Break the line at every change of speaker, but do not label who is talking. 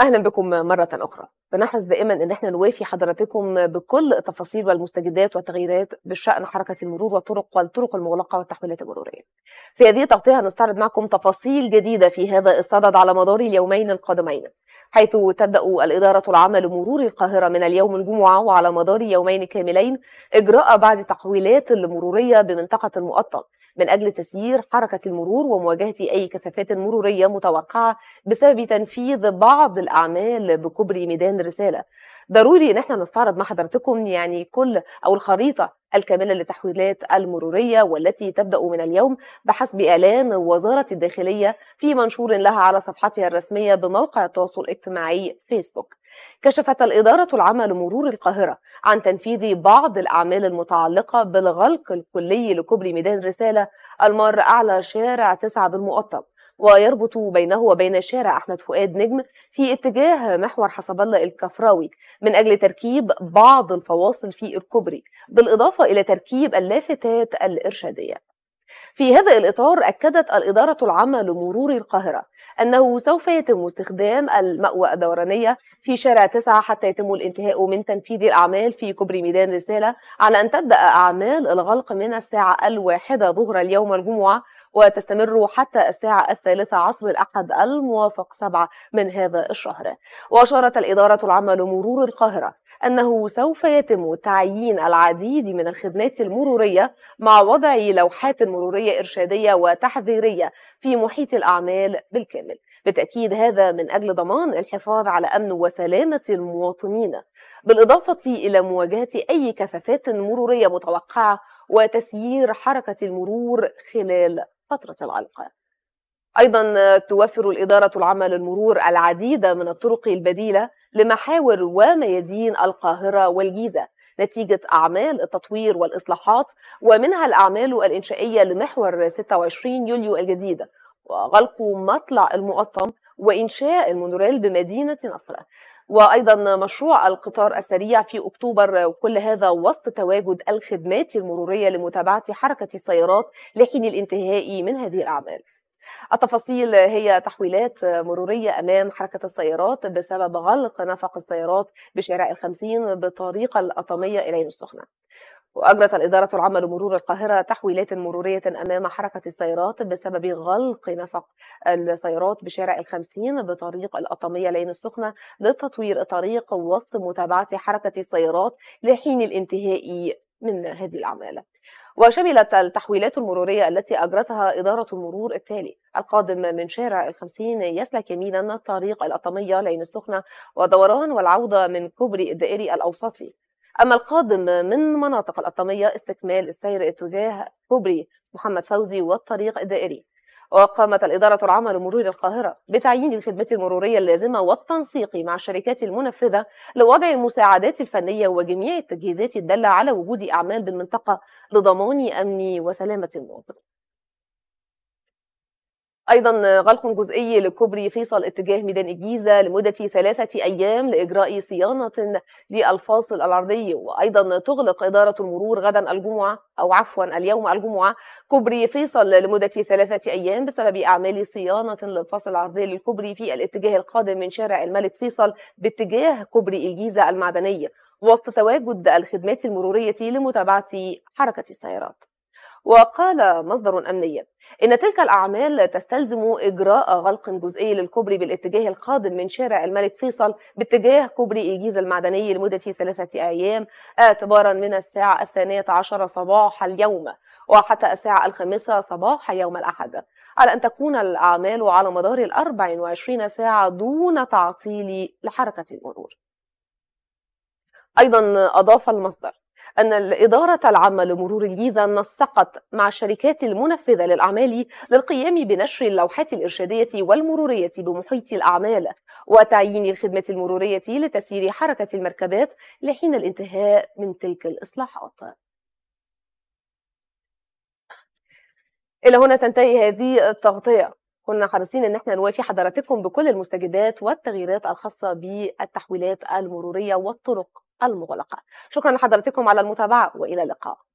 اهلا بكم مره اخرى بنحرص دائما ان احنا نوافي حضراتكم بكل التفاصيل والمستجدات والتغييرات بشان حركه المرور والطرق والطرق المغلقه والتحويلات المروريه. في هذه التغطيه هنستعرض معكم تفاصيل جديده في هذا الصدد على مدار اليومين القادمين حيث تبدا الاداره العامه لمرور القاهره من اليوم الجمعه وعلى مدار يومين كاملين اجراء بعض التحويلات المروريه بمنطقه المقطم من أجل تسيير حركة المرور ومواجهة أي كثافات مرورية متوقعة بسبب تنفيذ بعض الأعمال بكوبري ميدان الرساله. ضروري ان احنا نستعرض مع حضرتكم يعني كل او الخريطه الكامله للتحويلات المروريه والتي تبدا من اليوم بحسب اعلان وزاره الداخليه في منشور لها على صفحتها الرسميه بموقع التواصل الاجتماعي فيسبوك. كشفت الإدارة العامة لمرور القاهرة عن تنفيذ بعض الأعمال المتعلقة بالغلق الكلي لكوبري ميدان رسالة المار أعلى شارع تسعة بالمقطم ويربط بينه وبين شارع أحمد فؤاد نجم في اتجاه محور حسب الله الكفراوي من أجل تركيب بعض الفواصل في الكوبري بالإضافة إلى تركيب اللافتات الإرشادية في هذا الإطار أكدت الإدارة العامة لمرور القاهرة أنه سوف يتم استخدام المأوى الدورانية في شارع تسعة حتى يتم الانتهاء من تنفيذ الأعمال في كوبري ميدان رسالة على أن تبدأ أعمال الغلق من الساعة الواحدة ظهر اليوم الجمعة وتستمر حتى الساعة الثالثة عصر الأحد الموافق 7 من هذا الشهر وأشارت الإدارة العامة لمرور القاهرة أنه سوف يتم تعيين العديد من الخدمات المرورية مع وضع لوحات مرورية إرشادية وتحذيرية في محيط الأعمال بالكامل بالتأكيد هذا من أجل ضمان الحفاظ على أمن وسلامة المواطنين بالإضافة إلى مواجهة أي كثافات مرورية متوقعة وتسيير حركة المرور خلال فترة العلقة أيضا آه، توفر الإدارة العامة للمرور العديد من الطرق البديلة لمحاور وميادين القاهرة والجيزة نتيجة أعمال التطوير والإصلاحات ومنها الأعمال الإنشائية لمحور 26 يوليو الجديد وغلق مطلع المقطم وإنشاء المونوريل بمدينة نصرة وايضا مشروع القطار السريع في اكتوبر وكل هذا وسط تواجد الخدمات المروريه لمتابعه حركه السيارات لحين الانتهاء من هذه الاعمال التفاصيل هي تحويلات مرورية أمام حركة السيارات بسبب غلق نفق السيارات بشارع الخمسين بطريق الأطمية إلى السخنة وأجرت الإدارة العامة لمرور القاهرة تحويلات مرورية أمام حركة السيارات بسبب غلق نفق السيارات بشارع الخمسين بطريق الأطمية لين السخنة لتطوير الطريق وسط متابعة حركة السيارات لحين الانتهاء من هذه الأعمال وشملت التحويلات المرورية التي أجرتها إدارة المرور التالي القادم من شارع الخمسين يسلك يمينا طريق الأطمية لين السخنة ودوران والعودة من كوبري الدائري الأوسطي أما القادم من مناطق الأطمية استكمال السير اتجاه كوبري محمد فوزي والطريق الدائري وقامت الإدارة العامة لمرور القاهرة بتعيين الخدمة المرورية اللازمة والتنسيق مع الشركات المنفذة لوضع المساعدات الفنية وجميع التجهيزات الدالة على وجود أعمال بالمنطقة لضمان أمن وسلامة المواطنين أيضا غلق جزئي لكوبري فيصل اتجاه ميدان الجيزة لمدة ثلاثة أيام لإجراء صيانة للفاصل العرضي وأيضا تغلق إدارة المرور غدا الجمعة أو عفوا اليوم الجمعة كوبري فيصل لمدة ثلاثة أيام بسبب أعمال صيانة للفاصل العرضي للكوبري في الاتجاه القادم من شارع الملك فيصل باتجاه كوبري الجيزة المعدنية وسط تواجد الخدمات المرورية لمتابعة حركة السيارات وقال مصدر أمني إن تلك الأعمال تستلزم إجراء غلق جزئي للكوبري بالاتجاه القادم من شارع الملك فيصل باتجاه كوبري إيجيز المعدني لمدة ثلاثة أيام اعتبارا من الساعة الثانية عشر صباح اليوم وحتى الساعة الخامسة صباح يوم الأحد على أن تكون الأعمال على مدار الأربع وعشرين ساعة دون تعطيل لحركة المرور أيضا أضاف المصدر أن الإدارة العامة لمرور الجيزة نسقت مع الشركات المنفذة للأعمال للقيام بنشر اللوحات الإرشادية والمرورية بمحيط الأعمال وتعيين الخدمة المرورية لتسيير حركة المركبات لحين الانتهاء من تلك الإصلاحات إلى هنا تنتهي هذه التغطية كنا حريصين ان احنا نوافي حضراتكم بكل المستجدات والتغييرات الخاصه بالتحويلات المروريه والطرق المغلقة شكرا لحضرتكم على المتابعة وإلى اللقاء